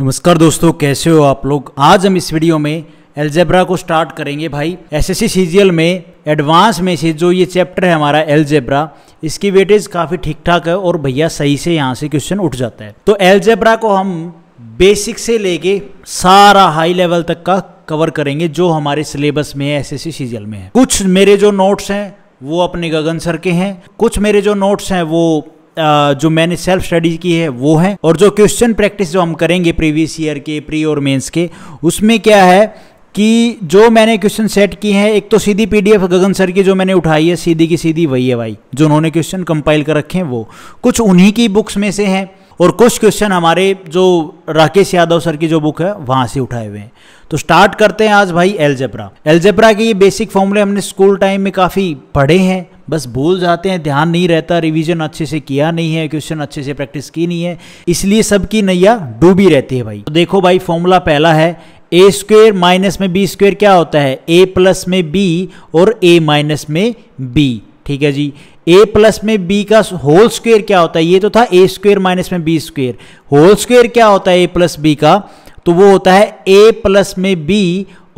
नमस्कार दोस्तों कैसे हो आप लोग आज हम इस वीडियो में एल्जेब्रा को स्टार्ट करेंगे भाई एसएससी सीजीएल में एडवांस में से जो ये चैप्टर है हमारा एल्जेब्रा इसकी वेटेज काफ़ी ठीक ठाक है और भैया सही से यहाँ से क्वेश्चन उठ जाता है तो एल्जेब्रा को हम बेसिक से लेके सारा हाई लेवल तक का कवर करेंगे जो हमारे सिलेबस में है एस एस में है कुछ मेरे जो नोट्स हैं वो अपने गगन सर के हैं कुछ मेरे जो नोट्स हैं वो जो मैंने सेल्फ स्टडी की है वो है और जो क्वेश्चन प्रैक्टिस जो हम करेंगे प्रीवियस ईयर के प्री और मेंस के उसमें क्या है कि जो मैंने क्वेश्चन सेट किए हैं एक तो सीधी पीडीएफ गगन सर की जो मैंने उठाई है सीधी की सीधी वही है भाई जो उन्होंने क्वेश्चन कंपाइल कर रखे हैं वो कुछ उन्हीं की बुक्स में से हैं और कुछ क्वेश्चन हमारे जो राकेश यादव सर की जो बुक है वहां से उठाए हुए हैं तो स्टार्ट करते हैं आज भाई एलजेब्रा एलजेब्रा के ये बेसिक फॉर्मूले हमने स्कूल टाइम में काफ़ी पढ़े हैं बस भूल जाते हैं ध्यान नहीं रहता रिवीजन अच्छे से किया नहीं है क्वेश्चन अच्छे से प्रैक्टिस की नहीं है इसलिए सबकी नैया डूबी रहती है भाई तो देखो भाई फॉर्मूला पहला है ए स्क्वेयर माइनस में बी स्क्वेयर क्या होता है ए प्लस में बी और ए माइनस में बी ठीक है जी ए प्लस में बी का होल स्क्वेयर क्या होता है ये तो था ए स्क्वेयर माइनस में बी स्क्वेयर होल स्क्वेयर क्या होता है ए प्लस बी का तो वो होता है ए प्लस में बी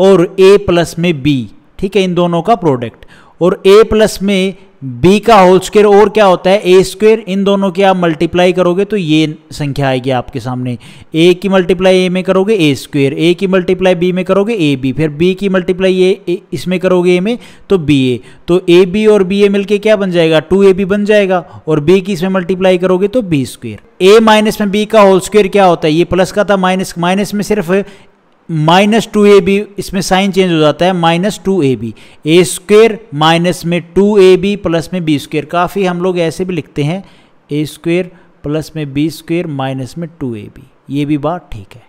और ए प्लस में बी ठीक है इन दोनों का प्रोडक्ट और ए प्लस में बी का होल स्क्वेयर और क्या होता है ए स्क्वेयर इन दोनों की आप मल्टीप्लाई करोगे तो ये संख्या आएगी आपके सामने ए की मल्टीप्लाई ए में करोगे ए स्क्वेयर ए की मल्टीप्लाई बी में करोगे ए बी फिर बी की मल्टीप्लाई ए इसमें करोगे ए में तो बी ए तो ए बी और बी ए मिलकर क्या बन जाएगा टू ए बी बन जाएगा और बी की इसमें मल्टीप्लाई करोगे तो बी स्क्वेयर ए माइनस में बी का होल स्क्वेयर क्या होता है ये प्लस का था माइनस माइनस में सिर्फ माइनस टू ए बी इसमें साइन चेंज हो जाता है minus two a b a square minus में टू ए बी प्लस में बी स्क्वेयर काफ़ी हम लोग ऐसे भी लिखते हैं ए स्क्वेयर प्लस में बी स्क्वेयर माइनस में टू ए बी ये भी बात ठीक है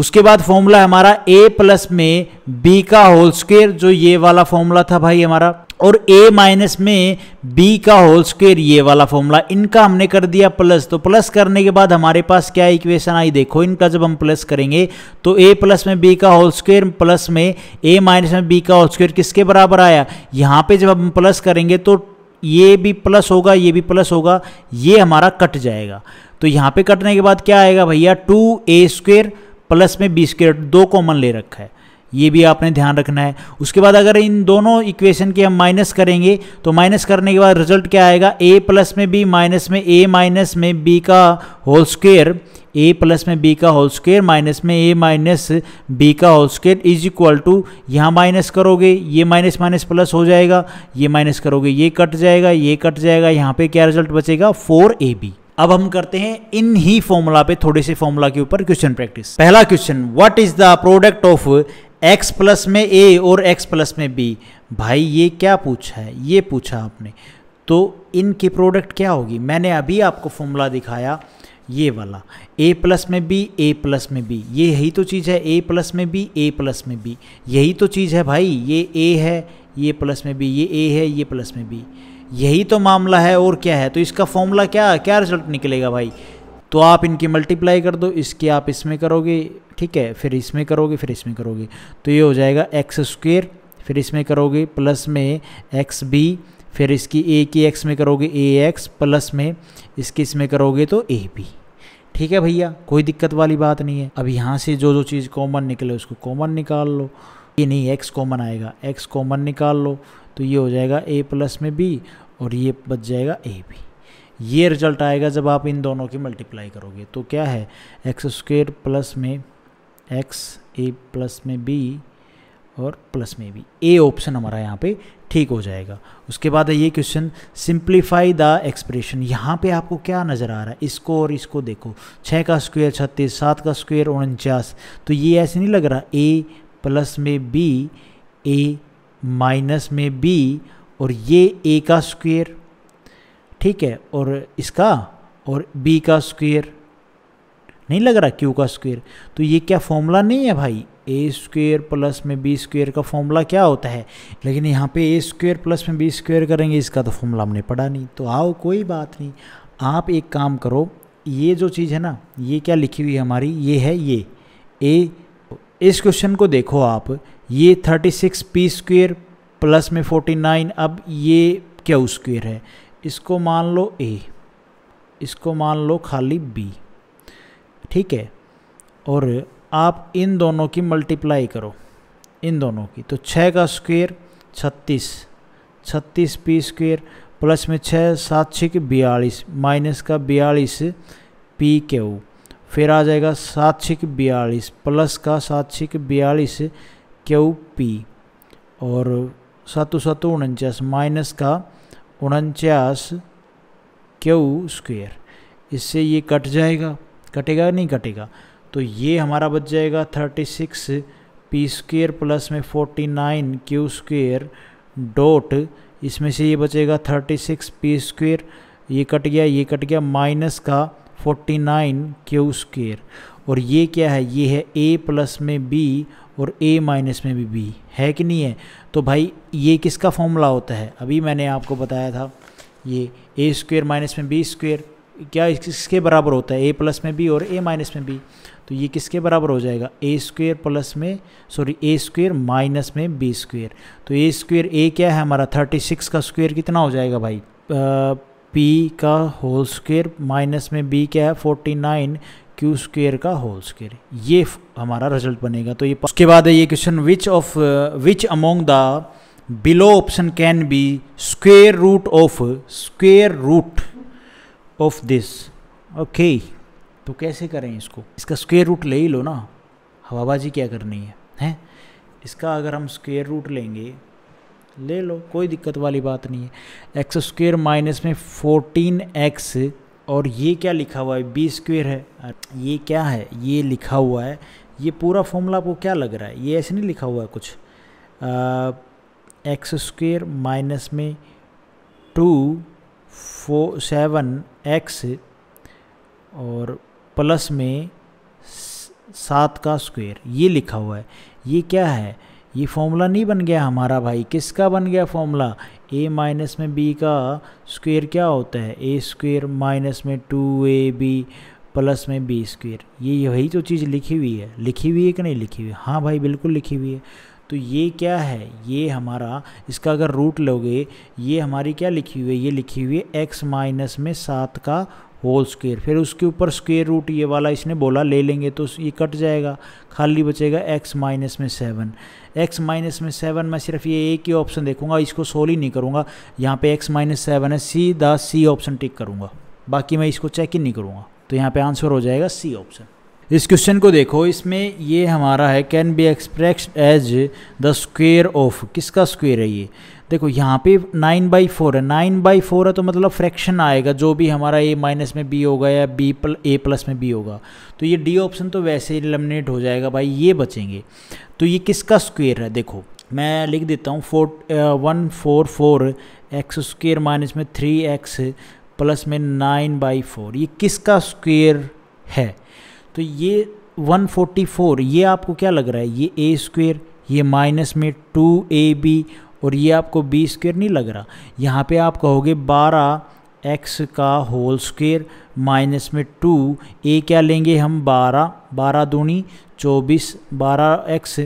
उसके बाद फॉर्मूला हमारा ए प्लस में बी का होल स्क्वेयर जो ये वाला फॉर्मूला था भाई हमारा और a माइनस में b का होल स्क्वेयर ये वाला फॉर्मूला इनका हमने कर दिया प्लस तो प्लस करने के बाद हमारे पास क्या इक्वेशन आई देखो इनका जब हम प्लस करेंगे तो a प्लस में b का होल स्क्वेयर प्लस में a माइनस में b का होल स्क्वेयर किसके बराबर आया यहाँ पे जब हम प्लस करेंगे तो ये भी प्लस होगा ये भी प्लस होगा ये हमारा कट जाएगा तो यहाँ पे कटने के बाद क्या आएगा भैया टू ए स्क्वेयर प्लस में बीस कैरेट दो कॉमन ले रखा है ये भी आपने ध्यान रखना है उसके बाद अगर इन दोनों इक्वेशन के हम माइनस करेंगे तो माइनस करने के बाद रिजल्ट क्या आएगा ए प्लस में बी माइनस में ए माइनस में बी का होल स्क्वेयर ए प्लस में बी का होल स्क्वेयर माइनस में ए माइनस बी का whole square is equal to यहाँ माइनस करोगे ये माइनस माइनस प्लस हो जाएगा ये माइनस करोगे ये कट जाएगा ये कट जाएगा यहाँ पे क्या रिजल्ट बचेगा फोर ए बी अब हम करते हैं इन ही फॉर्मूला पे थोड़े से फॉर्मूला के ऊपर क्वेश्चन प्रैक्टिस पहला question what is the product of x plus में ए और एक्स प्लस में बी भाई ये क्या पूछा है ये पूछा आपने तो इनकी प्रोडक्ट क्या होगी मैंने अभी आपको फॉर्मूला दिखाया ये वाला ए प्लस में बी ए प्लस में बी ये यही तो चीज़ है ए प्लस में बी ए प्लस में बी यही तो चीज़ है भाई ये ए है ये प्लस में बी ये ए है ये प्लस में बी यही तो मामला है और क्या है तो इसका फॉर्मूला क्या क्या रिजल्ट निकलेगा भाई तो आप इनकी मल्टीप्लाई कर दो इसकी आप इसमें करोगे ठीक है फिर इसमें करोगे फिर इसमें करोगे तो ये हो जाएगा एक्स स्क्वेयर फिर इसमें करोगे प्लस में एक्स बी फिर इसकी ए की एक्स में करोगे ए एक्स प्लस में इसकी इसमें करोगे तो ए बी ठीक है भैया कोई दिक्कत वाली बात नहीं है अब यहाँ से जो जो चीज़ कॉमन निकले उसको कॉमन निकाल लो ये नहीं एक्स कॉमन आएगा एक्स कॉमन निकाल लो तो ये हो जाएगा ए प्लस में बी और ये बच जाएगा ए बी ये रिजल्ट आएगा जब आप इन दोनों की मल्टीप्लाई करोगे तो क्या है एक्स स्क्वेयर प्लस में एक्स ए प्लस में बी और प्लस में बी ए ऑप्शन हमारा यहाँ पे ठीक हो जाएगा उसके बाद है ये क्वेश्चन सिंप्लीफाई द एक्सप्रेशन यहाँ पे आपको क्या नज़र आ रहा है इसको और इसको देखो छः का स्क्वेयर छत्तीस सात का स्क्वेयर उनचास तो ये ऐसे नहीं लग रहा ए प्लस में बी ए माइनस में बी और ये ए का स्क्वायर ठीक है और इसका और बी का स्क्वेयर नहीं लग रहा क्यू का स्क्वेयर तो ये क्या फॉर्मूला नहीं है भाई ए स्क्वेयर प्लस में बी स्क्वेयर का फॉर्मूला क्या होता है लेकिन यहाँ पे ए स्क्वेयर प्लस में बी स्क्वेयर करेंगे इसका तो फॉर्मूला हमने पढ़ा नहीं तो आओ कोई बात नहीं आप एक काम करो ये जो चीज़ है ना ये क्या लिखी हुई है हमारी ये है ये ए इस क्वेश्चन को देखो आप ये thirty six p square plus में 49 अब ये क्या स्क्वेयर है इसको मान लो ए इसको मान लो खाली बी ठीक है और आप इन दोनों की मल्टीप्लाई करो इन दोनों की तो छः का स्क्वेयर छत्तीस छत्तीस पी स्क्वेयर प्लस में छः सात छः के बयालीस माइनस का बयालीस पी के ओ फिर आ जाएगा सात छिक बयालीस प्लस का सात छिक बयालीस क्यू पी और सातों सातों उनचास माइनस का उनचास क्यू स्क्वेयर इससे ये कट जाएगा कटेगा नहीं कटेगा तो ये हमारा बच जाएगा thirty six p square plus में forty nine q square dot इसमें से ये बचेगा थर्टी सिक्स पी स्क्वेयर ये कट गया ये कट गया माइनस का फोर्टी नाइन क्यू स्क्वेयर और ये क्या है ये है ए प्लस में बी और a माइनस में भी b है कि नहीं है तो भाई ये किसका फॉर्मूला होता है अभी मैंने आपको बताया था ये ए स्क्वेयर माइनस में बी स्क्वेयर क्या किसके बराबर होता है ए प्लस में बी और ए माइनस में बी तो ये किसके बराबर हो जाएगा ए स्क्वेयर प्लस में सॉरी ए स्क्वेयर माइनस में बी स्क्वेयर तो ए स्क्वेयर ए क्या है हमारा थर्टी सिक्स का स्क्वेयर कितना हो जाएगा भाई पी का होल स्क्वेयर माइनस में बी क्या है फोर्टी नाइन क्यू स्क्र का होल स्क्र ये हमारा रिजल्ट बनेगा तो ये उसके बाद है ये question which of which among the below option can be square root of square root of this okay तो कैसे करें इसको इसका स्क्वेयर रूट ले ही लो ना हवाबाजी क्या करनी है हैं इसका अगर हम स्क्वेयर रूट लेंगे ले लो कोई दिक्कत वाली बात नहीं है एक्स स्क्वेयर माइनस में फोर्टीन एक्स और ये क्या लिखा हुआ है बी स्क्वेयर है ये क्या है ये लिखा हुआ है ये पूरा फॉर्मूला आपको क्या लग रहा है ये ऐसे नहीं लिखा हुआ है कुछ एक्स स्क्वेयर माइनस में टू फो सेवन एक्स और प्लस में सात का स्क्वेयर ये लिखा हुआ है ये क्या है ये फॉर्मूला नहीं बन गया हमारा भाई किसका बन गया फॉर्मूला ए माइनस में बी का स्क्वेयर क्या होता है ए स्क्वेयर माइनस में टू ए बी प्लस में बी स्क्वेयर ये यही तो चीज़ लिखी हुई है लिखी हुई है कि नहीं लिखी हुई हाँ भाई बिल्कुल लिखी हुई है तो ये क्या है ये हमारा इसका अगर रूट लोगे ये हमारी क्या लिखी हुई है ये लिखी हुई है एक्स माइनस में सात का होल स्क्वेयर फिर उसके ऊपर स्क्वेयर रूट ये वाला इसने बोला ले लेंगे तो ये कट जाएगा खाली बचेगा एक्स माइनस में सेवन एक्स माइनस में सेवन मैं सिर्फ ये एक ही ऑप्शन देखूंगा इसको सोल्व ही नहीं करूंगा यहाँ पे एक्स माइनस सेवन है see the C option tick करूंगा बाकी मैं इसको चेक ही नहीं करूँगा तो यहाँ पे आंसर हो जाएगा सी ऑप्शन इस क्वेश्चन को देखो इसमें ये हमारा है can be express as the square of किसका स्क्वेयर है ये देखो यहाँ पे नाइन बाई फोर है नाइन बाई फोर है तो मतलब फ्रैक्शन आएगा जो भी हमारा ए माइनस में बी होगा या बी प्ल ए प्लस में बी होगा तो ये डी ऑप्शन तो वैसे ही इलेमिनेट हो जाएगा भाई ये बचेंगे तो ये किसका स्क्वेयर है देखो मैं लिख देता हूँ four one four four x square minus में थ्री एक्स प्लस में नाइन बाई फोर ये किसका स्क्वेयर है तो ये 144 ये आपको क्या लग रहा है ये ए स्क्वेयर ये माइनस में टू ए बी और ये आपको बी स्क्वेयर नहीं लग रहा यहाँ पे आप कहोगे बारह एक्स का होल स्क्वेयर माइनस में टू ए क्या लेंगे हम बारह बारह दूनी चौबीस बारह एक्स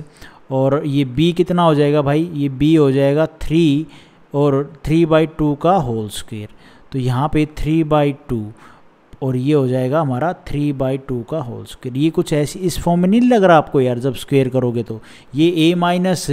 और ये बी कितना हो जाएगा भाई ये बी हो जाएगा थ्री और थ्री बाई टू का होल स्क्वेयर तो यहाँ पे थ्री बाई टू और ये हो जाएगा हमारा थ्री बाई टू का होल स्क्वेयर ये कुछ ऐसी इस फॉर्म में नहीं लग रहा आपको यार जब स्क्वेयर करोगे तो ये ए माइनस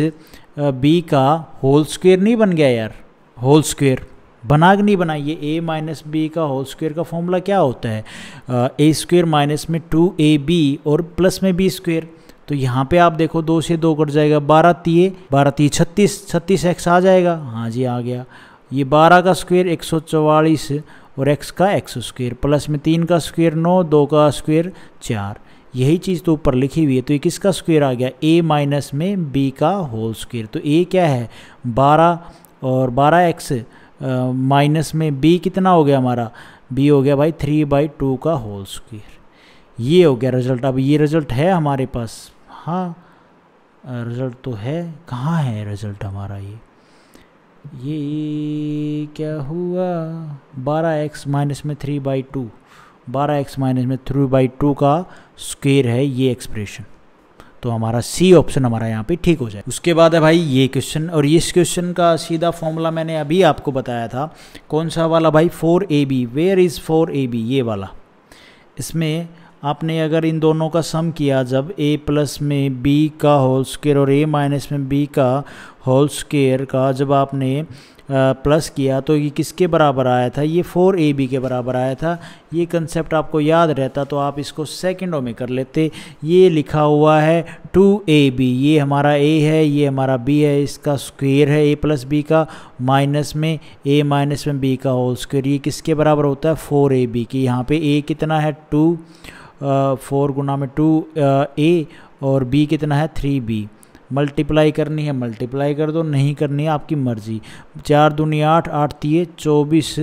बी का होल स्क्वेयर नहीं बन गया यार होल स्क्वेयर बना नहीं बना ये ए माइनस बी का होल स्क्वेयर का फॉर्मूला क्या होता है ए स्क्वेयर माइनस में टू ए बी और प्लस में बी स्क्वेयर तो यहाँ पे आप देखो दो से दो कट जाएगा बारह तीए बारह तीय छत्तीस छत्तीस एक्स आ जाएगा हाँ जी आ गया ये बारह का स्क्वेयर एक सौ चवालीस और एक्स का एक्स स्क्वेयर प्लस में तीन का स्क्वेयर नौ दो का स्क्वेयर चार यही चीज़ तो ऊपर लिखी हुई है तो ये किसका स्क्वेयर आ गया ए माइनस में बी का होल स्क्वायर तो ए क्या है बारह और बारह एक्स माइनस में बी कितना हो गया हमारा बी हो गया भाई थ्री बाई टू का होल स्क्वायर ये हो गया रिजल्ट अब ये रिजल्ट है हमारे पास हाँ रिजल्ट तो है कहाँ है रिजल्ट हमारा ये ये क्या हुआ बारह एक्स माइनस में थ्री बाई टू बारह एक्स माइनस में थ्री बाई टू का स्क्वेयर है ये एक्सप्रेशन तो हमारा सी ऑप्शन हमारा यहाँ पे ठीक हो जाए उसके बाद है भाई ये क्वेश्चन और इस क्वेश्चन का सीधा फॉर्मूला मैंने अभी आपको बताया था कौन सा वाला भाई four a b where is four a b ये वाला इसमें आपने अगर इन दोनों का सम किया जब a प्लस में b का होल स्क्र और a माइनस में b का होल स्केयर का जब आपने प्लस किया तो ये किसके बराबर आया था ये फोर ए बी के बराबर आया था ये कंसेप्ट आपको याद रहता तो आप इसको सेकेंडों में कर लेते ये लिखा हुआ है टू ए बी ये हमारा ए है ये हमारा बी है इसका स्क्वेयर है ए प्लस बी का माइनस में ए माइनस में बी का होल स्क्वेयर ये किसके बराबर होता है फोर ए बी की यहाँ पे ए कितना है टू फोर गुना में टू ए और बी कितना है थ्री बी मल्टीप्लाई करनी है मल्टीप्लाई कर दो नहीं करनी है आपकी मर्जी चार दुनिया आठ आठ तीय चौबीस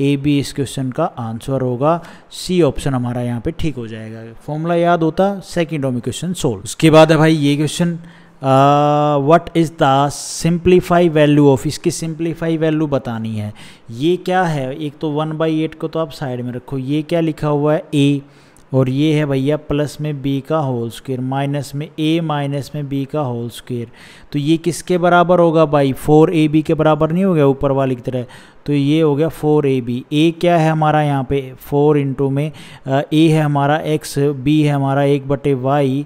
ए बी इस क्वेश्चन का आंसर होगा सी ऑप्शन हमारा यहाँ पे ठीक हो जाएगा फॉर्मूला याद होता सेकेंड होमी क्वेश्चन सोल्व उसके बाद है भाई ये question what is the simplify value of इसकी सिंप्लीफाई वैल्यू बतानी है ये क्या है एक तो वन बाई एट को तो आप साइड में रखो ये क्या लिखा हुआ है ए और ये है भैया प्लस में बी का होल स्क्वेयर माइनस में ए माइनस में बी का होल स्क्वेयर तो ये किसके बराबर होगा भाई फोर ए बी के बराबर नहीं हो गया ऊपर वाली की तरह तो ये हो गया फोर ए बी ए क्या है हमारा यहाँ पे फोर इंटू में ए है हमारा एक्स बी है हमारा एक बटे y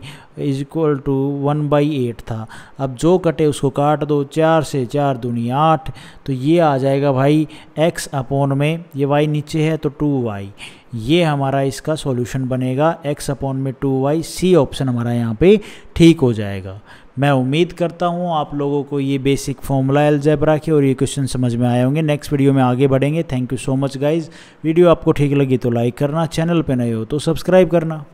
is equal to one by eight था अब जो कटे उसको काट दो चार से चार दूनी आठ तो ये आ जाएगा भाई एक्स अपोन में ये वाई नीचे है तो टू वाई ये हमारा इसका सॉल्यूशन बनेगा एक्स अपोन में टू वाई सी ऑप्शन हमारा यहाँ पे ठीक हो जाएगा मैं उम्मीद करता हूँ आप लोगों को ये बेसिक फॉर्मूला एल्जैबरा के और ये क्वेश्चन समझ में आए होंगे नेक्स्ट वीडियो में आगे बढ़ेंगे thank you so much guys video आपको ठीक लगी तो लाइक करना चैनल पर नए हो तो सब्सक्राइब करना